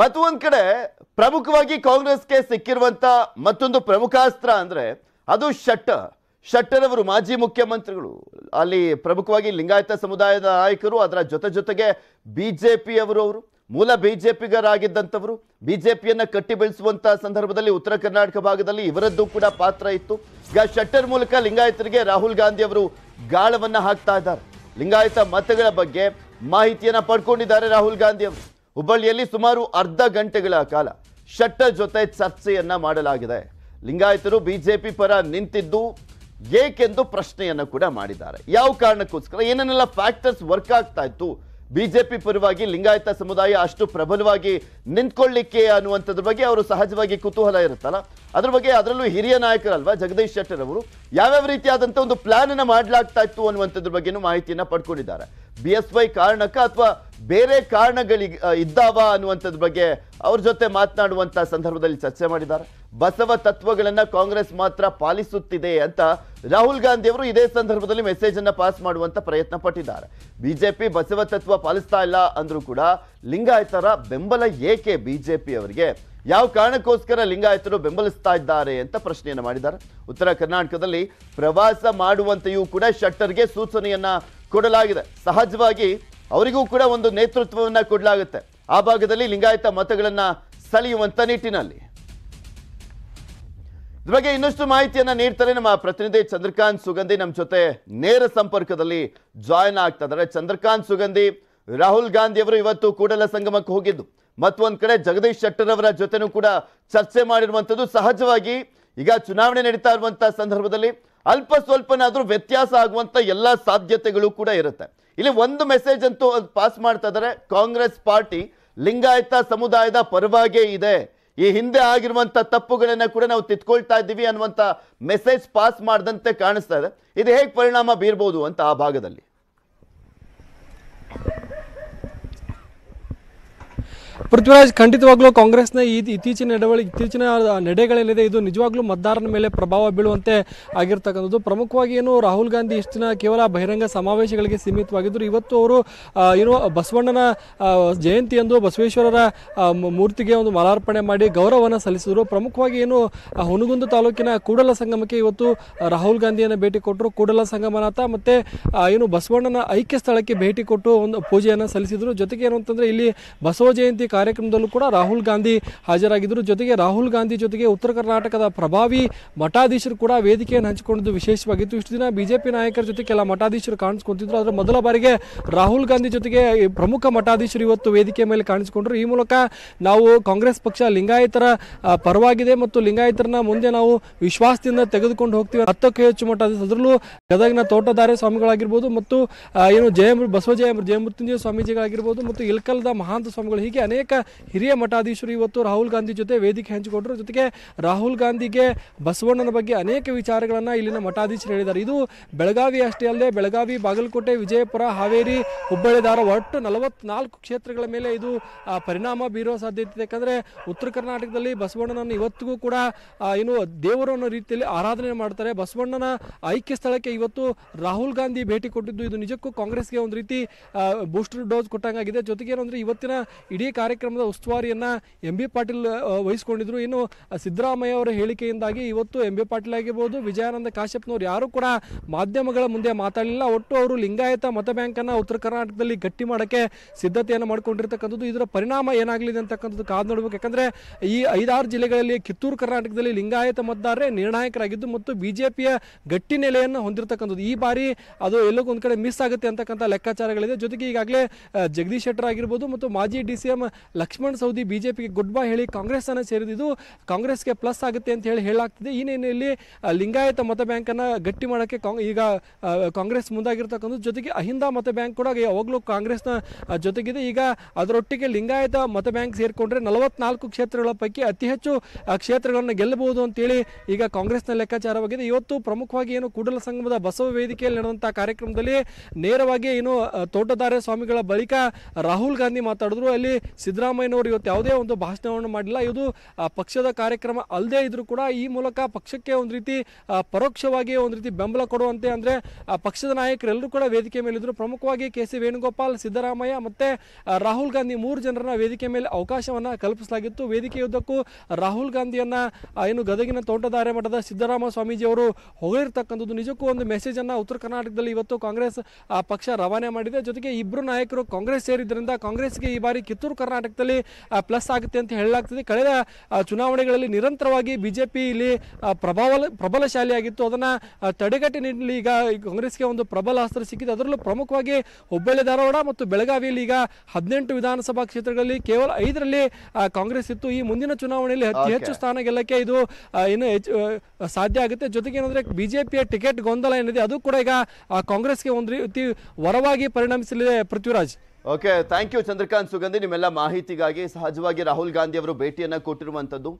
ಮತ್ತು ಕಡೆ ಪ್ರಮುಖವಾಗಿ ಕಾಂಗ್ರೆಸ್ಗೆ ಸಿಕ್ಕಿರುವಂತ ಮತ್ತೊಂದು ಪ್ರಮುಖ ಅಸ್ತ್ರ ಅಂದ್ರೆ ಅದು ಶಟ್ಟರ್ ಶಟ್ಟರ್ ಅವರು ಮಾಜಿ ಮುಖ್ಯಮಂತ್ರಿಗಳು ಅಲ್ಲಿ ಪ್ರಮುಖವಾಗಿ ಲಿಂಗಾಯತ ಸಮುದಾಯದ ನಾಯಕರು ಅದರ ಜೊತೆ ಜೊತೆಗೆ ಬಿಜೆಪಿಯವರು ಅವರು ಮೂಲ ಬಿಜೆಪಿಗರಾಗಿದ್ದಂಥವರು ಬಿಜೆಪಿಯನ್ನು ಕಟ್ಟಿ ಬೆಳೆಸುವಂತಹ ಸಂದರ್ಭದಲ್ಲಿ ಉತ್ತರ ಕರ್ನಾಟಕ ಭಾಗದಲ್ಲಿ ಇವರದ್ದು ಕೂಡ ಪಾತ್ರ ಇತ್ತು ಈಗ ಶಟ್ಟರ್ ಮೂಲಕ ಲಿಂಗಾಯತರಿಗೆ ರಾಹುಲ್ ಗಾಂಧಿ ಅವರು ಗಾಳವನ್ನು ಹಾಕ್ತಾ ಇದ್ದಾರೆ ಲಿಂಗಾಯತ ಮತಗಳ ಬಗ್ಗೆ ಮಾಹಿತಿಯನ್ನು ಪಡ್ಕೊಂಡಿದ್ದಾರೆ ರಾಹುಲ್ ಗಾಂಧಿ ಅವರು ಹುಬ್ಬಳ್ಳಿಯಲ್ಲಿ ಸುಮಾರು ಅರ್ಧ ಗಂಟೆಗಳ ಕಾಲ ಶಟ್ಟ ಜೊತೆ ಚರ್ಚೆಯನ್ನ ಮಾಡಲಾಗಿದೆ ಲಿಂಗಾಯತರು ಬಿಜೆಪಿ ಪರ ನಿಂತಿದ್ದು ಏಕೆಂದು ಪ್ರಶ್ನೆಯನ್ನು ಕೂಡ ಮಾಡಿದ್ದಾರೆ ಯಾವ ಕಾರಣಕ್ಕೋಸ್ಕರ ಏನೇನೆಲ್ಲ ಫ್ಯಾಕ್ಟರ್ಸ್ ವರ್ಕ್ ಆಗ್ತಾ ಇತ್ತು ಬಿಜೆಪಿ ಪರವಾಗಿ ಲಿಂಗಾಯತ ಸಮುದಾಯ ಅಷ್ಟು ಪ್ರಬಲವಾಗಿ ನಿಂತ್ಕೊಳ್ಳಿಕ್ಕೆ ಅನ್ನುವಂಥದ್ರ ಬಗ್ಗೆ ಅವರು ಸಹಜವಾಗಿ ಕುತೂಹಲ ಇರುತ್ತಲ್ಲ ಅದ್ರ ಬಗ್ಗೆ ಅದರಲ್ಲೂ ಹಿರಿಯ ನಾಯಕರಲ್ವಾ ಜಗದೀಶ್ ಶೆಟ್ಟರ್ ಅವರು ಯಾವ್ಯಾವ ರೀತಿಯಾದಂಥ ಒಂದು ಪ್ಲಾನ್ ಅನ್ನು ಮಾಡಲಾಗ್ತಾ ಇತ್ತು ಅನ್ನುವಂಥದ್ರ ಬಗ್ಗೆನೂ ಮಾಹಿತಿಯನ್ನು ಪಡ್ಕೊಂಡಿದ್ದಾರೆ ಬಿ ಎಸ್ ವೈ ಕಾರಣಕ್ಕ ಅಥವಾ ಬೇರೆ ಕಾರಣಗಳಿಗೆ ಇದ್ದಾವ ಅನ್ನುವಂಥದ್ರ ಬಗ್ಗೆ ಅವ್ರ ಜೊತೆ ಮಾತನಾಡುವಂಥ ಸಂದರ್ಭದಲ್ಲಿ ಚರ್ಚೆ ಮಾಡಿದ್ದಾರೆ ಬಸವ ತತ್ವಗಳನ್ನು ಕಾಂಗ್ರೆಸ್ ಮಾತ್ರ ಪಾಲಿಸುತ್ತಿದೆ ಅಂತ ರಾಹುಲ್ ಗಾಂಧಿ ಅವರು ಇದೇ ಸಂದರ್ಭದಲ್ಲಿ ಮೆಸೇಜ್ ಅನ್ನ ಪಾಸ್ ಮಾಡುವಂತ ಪ್ರಯತ್ನ ಪಟ್ಟಿದ್ದಾರೆ ಬಿಜೆಪಿ ಬಸವ ತತ್ವ ಪಾಲಿಸ್ತಾ ಇಲ್ಲ ಅಂದ್ರೂ ಕೂಡ ಲಿಂಗಾಯತರ ಬೆಂಬಲ ಏಕೆ ಬಿಜೆಪಿ ಅವರಿಗೆ ಯಾವ ಕಾರಣಕ್ಕೋಸ್ಕರ ಲಿಂಗಾಯತರು ಬೆಂಬಲಿಸ್ತಾ ಇದ್ದಾರೆ ಅಂತ ಪ್ರಶ್ನೆಯನ್ನು ಮಾಡಿದ್ದಾರೆ ಉತ್ತರ ಕರ್ನಾಟಕದಲ್ಲಿ ಪ್ರವಾಸ ಮಾಡುವಂತೆಯೂ ಕೂಡ ಶಟ್ಟರ್ಗೆ ಸೂಚನೆಯನ್ನ ಕೊಡಲಾಗಿದೆ ಸಹಜವಾಗಿ ಅವರಿಗೂ ಕೂಡ ಒಂದು ನೇತೃತ್ವವನ್ನ ಕೊಡಲಾಗುತ್ತೆ ಆ ಭಾಗದಲ್ಲಿ ಲಿಂಗಾಯತ ಮತಗಳನ್ನ ಸಲಿಯುವಂತ ನಿಟ್ಟಿನಲ್ಲಿ ಇದ್ರ ಬಗ್ಗೆ ಇನ್ನಷ್ಟು ಮಾಹಿತಿಯನ್ನ ನೀಡ್ತಾರೆ ನಮ್ಮ ಪ್ರತಿನಿಧಿ ಚಂದ್ರಕಾಂತ್ ಸುಗಂಧಿ ನಮ್ಮ ಜೊತೆ ನೇರ ಸಂಪರ್ಕದಲ್ಲಿ ಜಾಯ್ನ್ ಆಗ್ತಾ ಇದ್ದಾರೆ ಚಂದ್ರಕಾಂತ್ ಸುಗಂಧಿ ರಾಹುಲ್ ಗಾಂಧಿ ಅವರು ಇವತ್ತು ಕೂಡಲ ಸಂಗಮಕ್ಕೆ ಹೋಗಿದ್ದು ಮತ್ತೊಂದು ಕಡೆ ಜಗದೀಶ್ ಶೆಟ್ಟರ್ ಅವರ ಜೊತೆನೂ ಕೂಡ ಚರ್ಚೆ ಮಾಡಿರುವಂತದ್ದು ಸಹಜವಾಗಿ ಈಗ ಚುನಾವಣೆ ನಡೀತಾ ಇರುವಂತಹ ಸಂದರ್ಭದಲ್ಲಿ ಅಲ್ಪ ಸ್ವಲ್ಪನಾದರೂ ವ್ಯತ್ಯಾಸ ಆಗುವಂಥ ಎಲ್ಲ ಸಾಧ್ಯತೆಗಳು ಕೂಡ ಇರುತ್ತೆ ಇಲ್ಲಿ ಒಂದು ಮೆಸೇಜ್ ಅಂತೂ ಪಾಸ್ ಮಾಡ್ತಾ ಇದ್ದಾರೆ ಕಾಂಗ್ರೆಸ್ ಪಾರ್ಟಿ ಲಿಂಗಾಯತ ಸಮುದಾಯದ ಪರವಾಗೇ ಇದೆ ಈ ಹಿಂದೆ ಆಗಿರುವಂಥ ತಪ್ಪುಗಳನ್ನು ಕೂಡ ನಾವು ತಿತ್ಕೊಳ್ತಾ ಇದ್ದೀವಿ ಅನ್ನುವಂಥ ಮೆಸೇಜ್ ಪಾಸ್ ಮಾಡದಂತೆ ಕಾಣಿಸ್ತಾ ಇದೆ ಇದು ಹೇಗೆ ಪರಿಣಾಮ ಬೀರ್ಬೋದು ಅಂತ ಆ ಭಾಗದಲ್ಲಿ ಪೃಥ್ವಿರಾಜ್ ಖಂಡಿತವಾಗ್ಲೂ ಕಾಂಗ್ರೆಸ್ನ ಈ ಇತ್ತೀಚಿನ ನಡವಳಿ ಇತ್ತೀಚಿನ ನಡೆಗಳೇನಿದೆ ಇದು ನಿಜವಾಗ್ಲೂ ಮತದಾರನ ಮೇಲೆ ಪ್ರಭಾವ ಬೀಳುವಂತೆ ಆಗಿರ್ತಕ್ಕಂಥದ್ದು ಪ್ರಮುಖವಾಗಿ ಏನು ರಾಹುಲ್ ಗಾಂಧಿ ಇಷ್ಟು ಕೇವಲ ಬಹಿರಂಗ ಸಮಾವೇಶಗಳಿಗೆ ಸೀಮಿತವಾಗಿದ್ದರು ಇವತ್ತು ಅವರು ಏನು ಬಸವಣ್ಣನ ಜಯಂತಿ ಎಂದು ಬಸವೇಶ್ವರರ ಮೂರ್ತಿಗೆ ಒಂದು ಮಾಲಾರ್ಪಣೆ ಮಾಡಿ ಗೌರವವನ್ನು ಸಲ್ಲಿಸಿದರು ಪ್ರಮುಖವಾಗಿ ಏನು ಹುನಗುಂದ ತಾಲೂಕಿನ ಕೂಡಲ ಸಂಗಮಕ್ಕೆ ಇವತ್ತು ರಾಹುಲ್ ಗಾಂಧಿಯನ್ನು ಭೇಟಿ ಕೊಟ್ಟರು ಕೂಡಲ ಸಂಗಮನಾಥ ಮತ್ತು ಏನು ಬಸವಣ್ಣನ ಐಕ್ಯ ಸ್ಥಳಕ್ಕೆ ಭೇಟಿ ಕೊಟ್ಟು ಒಂದು ಪೂಜೆಯನ್ನು ಸಲ್ಲಿಸಿದರು ಜೊತೆಗೆ ಏನು ಅಂತಂದರೆ ಇಲ್ಲಿ ಬಸವ ಜಯಂತಿ ಕಾರ್ಯಕ್ರಮದಲ್ಲೂ ಕೂಡ ರಾಹುಲ್ ಗಾಂಧಿ ಹಾಜರಾಗಿದ್ದರು ಜೊತೆಗೆ ರಾಹುಲ್ ಗಾಂಧಿ ಜೊತೆಗೆ ಉತ್ತರ ಕರ್ನಾಟಕದ ಪ್ರಭಾವಿ ಮಠಾಧೀಶರು ಕೂಡ ವೇದಿಕೆಯನ್ನು ಹಂಚಿಕೊಂಡಿದ್ದು ವಿಶೇಷವಾಗಿತ್ತು ಇಷ್ಟು ದಿನ ಬಿಜೆಪಿ ನಾಯಕರ ಜೊತೆ ಕೆಲ ಮಠಾಧೀಶರು ಕಾಣಿಸ್ಕೊತಿದ್ರು ಅದರ ಮೊದಲ ಬಾರಿಗೆ ರಾಹುಲ್ ಗಾಂಧಿ ಜೊತೆಗೆ ಪ್ರಮುಖ ಮಠಾಧೀಶರು ಇವತ್ತು ವೇದಿಕೆ ಮೇಲೆ ಕಾಣಿಸಿಕೊಂಡ್ರು ಈ ಮೂಲಕ ನಾವು ಕಾಂಗ್ರೆಸ್ ಪಕ್ಷ ಲಿಂಗಾಯತರ ಪರವಾಗಿದೆ ಮತ್ತು ಲಿಂಗಾಯತರನ್ನ ಮುಂದೆ ನಾವು ವಿಶ್ವಾಸದಿಂದ ತೆಗೆದುಕೊಂಡು ಹೋಗ್ತೀವಿ ಹತ್ತಕ್ಕೂ ಹೆಚ್ಚು ಮಠಾಧೀಶ ಅದರಲ್ಲೂ ಗದಗನ ತೋಟದಾರೆ ಸ್ವಾಮಿಗಳಾಗಿರ್ಬೋದು ಮತ್ತು ಏನು ಜಯ ಬಸವ ಜಯ ಜಯಮೃತ್ಯುಂಜಯ ಸ್ವಾಮೀಜಿಗಳಾಗಿರ್ಬೋದು ಮತ್ತು ಇಲ್ಕಲ್ದ ಮಹಾಂತ ಸ್ವಾಮಿಗಳು ಹೀಗೆ ಅನೇಕ ಮೂಲಕ ಹಿರಿಯ ಮಠಾಧೀಶರು ಇವತ್ತು ರಾಹುಲ್ ಗಾಂಧಿ ಜೊತೆ ವೇದಿಕೆ ಹಂಚಿಕೊಂಡರು ಜೊತೆಗೆ ರಾಹುಲ್ ಗಾಂಧಿಗೆ ಬಸವಣ್ಣನ ಬಗ್ಗೆ ಅನೇಕ ವಿಚಾರಗಳನ್ನು ಇಲ್ಲಿನ ಮಠಾಧೀಶರು ಹೇಳಿದ್ದಾರೆ ಇದು ಬೆಳಗಾವಿ ಅಷ್ಟೇ ಅಲ್ಲದೆ ಬೆಳಗಾವಿ ಬಾಗಲಕೋಟೆ ವಿಜಯಪುರ ಹಾವೇರಿ ಹುಬ್ಬಳ್ಳಿ ಧಾರವಾಡ ಒಟ್ಟು ನಲವತ್ನಾಲ್ಕು ಕ್ಷೇತ್ರಗಳ ಮೇಲೆ ಇದು ಪರಿಣಾಮ ಬೀರೋ ಸಾಧ್ಯತೆ ಇದೆ ಯಾಕಂದ್ರೆ ಉತ್ತರ ಕರ್ನಾಟಕದಲ್ಲಿ ಬಸವಣ್ಣನನ್ನು ಇವತ್ತಿಗೂ ಕೂಡ ಏನು ದೇವರು ಅನ್ನೋ ರೀತಿಯಲ್ಲಿ ಆರಾಧನೆ ಮಾಡ್ತಾರೆ ಬಸವಣ್ಣನ ಐಕ್ಯ ಸ್ಥಳಕ್ಕೆ ಇವತ್ತು ರಾಹುಲ್ ಗಾಂಧಿ ಭೇಟಿ ಕೊಟ್ಟಿದ್ದು ಇದು ನಿಜಕ್ಕೂ ಕಾಂಗ್ರೆಸ್ಗೆ ಒಂದು ರೀತಿ ಬೂಸ್ಟರ್ ಡೋಸ್ ಕೊಟ್ಟಂಗಾಗಿದೆ ಜೊತೆಗೆ ಏನಂದ್ರೆ ಇವತ್ತಿನ ಇಡೀ ಕಾರ್ಯಕ್ರಮ ಕಾರ್ಯಕ್ರಮದ ಉಸ್ತುವಾರಿಯನ್ನು ಎಂ ಬಿ ಪಾಟೀಲ್ ವಹಿಸಿಕೊಂಡಿದ್ರು ಇನ್ನು ಸಿದ್ದರಾಮಯ್ಯ ಅವರ ಹೇಳಿಕೆಯಿಂದಾಗಿ ಇವತ್ತು ಎಂ ಬಿ ಪಾಟೀಲ್ ಆಗಿರ್ಬೋದು ವಿಜಯಾನಂದ ಕಾಶ್ಯಪ್ನವ್ರು ಯಾರು ಕೂಡ ಮಾಧ್ಯಮಗಳ ಮುಂದೆ ಮಾತಾಡಲಿಲ್ಲ ಒಟ್ಟು ಅವರು ಲಿಂಗಾಯತ ಮತ ಬ್ಯಾಂಕನ್ನು ಉತ್ತರ ಕರ್ನಾಟಕದಲ್ಲಿ ಗಟ್ಟಿ ಮಾಡಕ್ಕೆ ಸಿದ್ಧತೆಯನ್ನು ಮಾಡಿಕೊಂಡಿರ್ತಕ್ಕಂಥದ್ದು ಇದರ ಪರಿಣಾಮ ಏನಾಗಲಿದೆ ಅಂತಕ್ಕಂಥದ್ದು ಕಾದು ನೋಡಬೇಕು ಯಾಕಂದರೆ ಈ ಐದಾರು ಜಿಲ್ಲೆಗಳಲ್ಲಿ ಕಿತ್ತೂರು ಕರ್ನಾಟಕದಲ್ಲಿ ಲಿಂಗಾಯತ ಮತದಾರರೇ ನಿರ್ಣಾಯಕರಾಗಿದ್ದು ಮತ್ತು ಬಿಜೆಪಿಯ ಗಟ್ಟಿ ನೆಲೆಯನ್ನು ಹೊಂದಿರತಕ್ಕಂಥದ್ದು ಈ ಬಾರಿ ಅದು ಎಲ್ಲೋ ಒಂದು ಕಡೆ ಮಿಸ್ ಆಗುತ್ತೆ ಅಂತಕ್ಕಂಥ ಲೆಕ್ಕಾಚಾರಗಳಿದೆ ಜೊತೆಗೆ ಈಗಾಗಲೇ ಜಗದೀಶ್ ಶೆಟ್ಟರ್ ಆಗಿರ್ಬೋದು ಮತ್ತು ಮಾಜಿ D C M Laxman Savadi ಬಿಜೆಪಿಗೆ ಗುಡ್ ಬೈ ಹೇಳಿ ಕಾಂಗ್ರೆಸ್ ಅನ್ನು ಸೇರಿದ್ದು ಕಾಂಗ್ರೆಸ್ಗೆ ಪ್ಲಸ್ ಆಗುತ್ತೆ ಅಂತ ಹೇಳಿ ಹೇಳಾಗ್ತಿದೆ ಈ ಇಲ್ಲಿ ಲಿಂಗಾಯತ ಮತ ಬ್ಯಾಂಕನ್ನು ಗಟ್ಟಿ ಮಾಡೋಕ್ಕೆ ಈಗ ಕಾಂಗ್ರೆಸ್ ಮುಂದಾಗಿರ್ತಕ್ಕಂಥ ಜೊತೆಗೆ ಅಹಿಂದ ಮತ ಬ್ಯಾಂಕ್ ಕೂಡ ಯಾವಾಗಲೂ ಕಾಂಗ್ರೆಸ್ನ ಜೊತೆಗಿದೆ ಈಗ ಅದರೊಟ್ಟಿಗೆ ಲಿಂಗಾಯತ ಮತ ಬ್ಯಾಂಕ್ ಸೇರಿಕೊಂಡ್ರೆ ನಲವತ್ನಾಲ್ಕು ಕ್ಷೇತ್ರಗಳ ಪೈಕಿ ಅತಿ ಹೆಚ್ಚು ಕ್ಷೇತ್ರಗಳನ್ನು ಗೆಲ್ಲಬಹುದು ಅಂತೇಳಿ ಈಗ ಕಾಂಗ್ರೆಸ್ನ ಲೆಕ್ಕಾಚಾರವಾಗಿದೆ ಇವತ್ತು ಪ್ರಮುಖವಾಗಿ ಏನು ಕೂಡಲ ಸಂಗಮದ ಬಸವ ವೇದಿಕೆಯಲ್ಲಿ ನಡೆದಂಥ ಕಾರ್ಯಕ್ರಮದಲ್ಲಿ ನೇರವಾಗಿ ಏನು ತೋಟದಾರ್ಯ ಸ್ವಾಮಿಗಳ ಬಳಿಕ ರಾಹುಲ್ ಗಾಂಧಿ ಮಾತಾಡಿದ್ರು ಅಲ್ಲಿ ಸಿದ್ದರಾಮಯ್ಯನವರು ಇವತ್ತು ಯಾವುದೇ ಒಂದು ಭಾಷಣವನ್ನು ಮಾಡಿಲ್ಲ ಇದು ಪಕ್ಷದ ಕಾರ್ಯಕ್ರಮ ಅಲ್ಲದೆ ಇದ್ರೂ ಕೂಡ ಈ ಮೂಲಕ ಪಕ್ಷಕ್ಕೆ ಒಂದು ರೀತಿ ಪರೋಕ್ಷವಾಗಿ ಒಂದು ರೀತಿ ಬೆಂಬಲ ಕೊಡುವಂತೆ ಅಂದರೆ ಪಕ್ಷದ ನಾಯಕರೆಲ್ಲರೂ ಕೂಡ ವೇದಿಕೆ ಮೇಲಿದ್ರು ಪ್ರಮುಖವಾಗಿ ಕೆ ಸಿ ವೇಣುಗೋಪಾಲ್ ಸಿದ್ದರಾಮಯ್ಯ ಮತ್ತು ರಾಹುಲ್ ಗಾಂಧಿ ಮೂರು ಜನರನ್ನ ವೇದಿಕೆ ಮೇಲೆ ಅವಕಾಶವನ್ನು ಕಲ್ಪಿಸಲಾಗಿತ್ತು ವೇದಿಕೆಯುದ್ದಕ್ಕೂ ರಾಹುಲ್ ಗಾಂಧಿಯನ್ನು ಏನು ಗದಗಿನ ತೋಟದಾರೆ ಮಠದ ಸಿದ್ದರಾಮ ಸ್ವಾಮೀಜಿಯವರು ಹೊಗಳಿರ್ತಕ್ಕಂಥದ್ದು ನಿಜಕ್ಕೂ ಒಂದು ಮೆಸೇಜನ್ನು ಉತ್ತರ ಕರ್ನಾಟಕದಲ್ಲಿ ಇವತ್ತು ಕಾಂಗ್ರೆಸ್ ಪಕ್ಷ ರವಾನೆ ಮಾಡಿದೆ ಜೊತೆಗೆ ಇಬ್ಬರು ನಾಯಕರು ಕಾಂಗ್ರೆಸ್ ಸೇರಿದ್ದರಿಂದ ಕಾಂಗ್ರೆಸ್ಗೆ ಈ ಬಾರಿ ಕಿತ್ತೂರು ಕರ್ನಾಟಕ ಕರ್ನಾಟಕದಲ್ಲಿ ಪ್ಲಸ್ ಆಗುತ್ತೆ ಅಂತ ಹೇಳಲಾಗ್ತದೆ ಕಳೆದ ಚುನಾವಣೆಗಳಲ್ಲಿ ನಿರಂತರವಾಗಿ ಬಿಜೆಪಿ ಇಲ್ಲಿ ಪ್ರಭಾವ ಪ್ರಬಲಶಾಲಿಯಾಗಿತ್ತು ಅದನ್ನ ತಡೆಗಟ್ಟಿ ನಿಟ್ಟಲ್ಲಿ ಈಗ ಕಾಂಗ್ರೆಸ್ಗೆ ಒಂದು ಪ್ರಬಲ ಅಸ್ತ್ರ ಸಿಕ್ಕಿದೆ ಅದರಲ್ಲೂ ಪ್ರಮುಖವಾಗಿ ಹುಬ್ಬಳ್ಳಿ ಧಾರವಾಡ ಮತ್ತು ಬೆಳಗಾವಿಯಲ್ಲಿ ಈಗ ಹದಿನೆಂಟು ವಿಧಾನಸಭಾ ಕ್ಷೇತ್ರಗಳಲ್ಲಿ ಕೇವಲ ಐದರಲ್ಲಿ ಕಾಂಗ್ರೆಸ್ ಇತ್ತು ಈ ಮುಂದಿನ ಚುನಾವಣೆಯಲ್ಲಿ ಅತಿ ಹೆಚ್ಚು ಸ್ಥಾನ ಗೆಲ್ಲಕ್ಕೆ ಇದು ಏನು ಸಾಧ್ಯ ಆಗುತ್ತೆ ಜೊತೆಗೆ ಏನಂದ್ರೆ ಬಿಜೆಪಿಯ ಟಿಕೆಟ್ ಗೊಂದಲ ಏನಿದೆ ಅದು ಕೂಡ ಈಗ ಕಾಂಗ್ರೆಸ್ಗೆ ಒಂದು ರೀತಿ ವರವಾಗಿ ಪರಿಣಮಿಸಲಿದೆ Prithviraj okay thank you Chandrakant Sugandhi ನಿಮ್ಮೆಲ್ಲ ಮಾಹಿತಿಗಾಗಿ ಸಹಜವಾಗಿ ರಾಹುಲ್ ಗಾಂಧಿ ಅವರು ಭೇಟಿಯನ್ನು ಕೊಟ್ಟಿರುವಂಥದ್ದು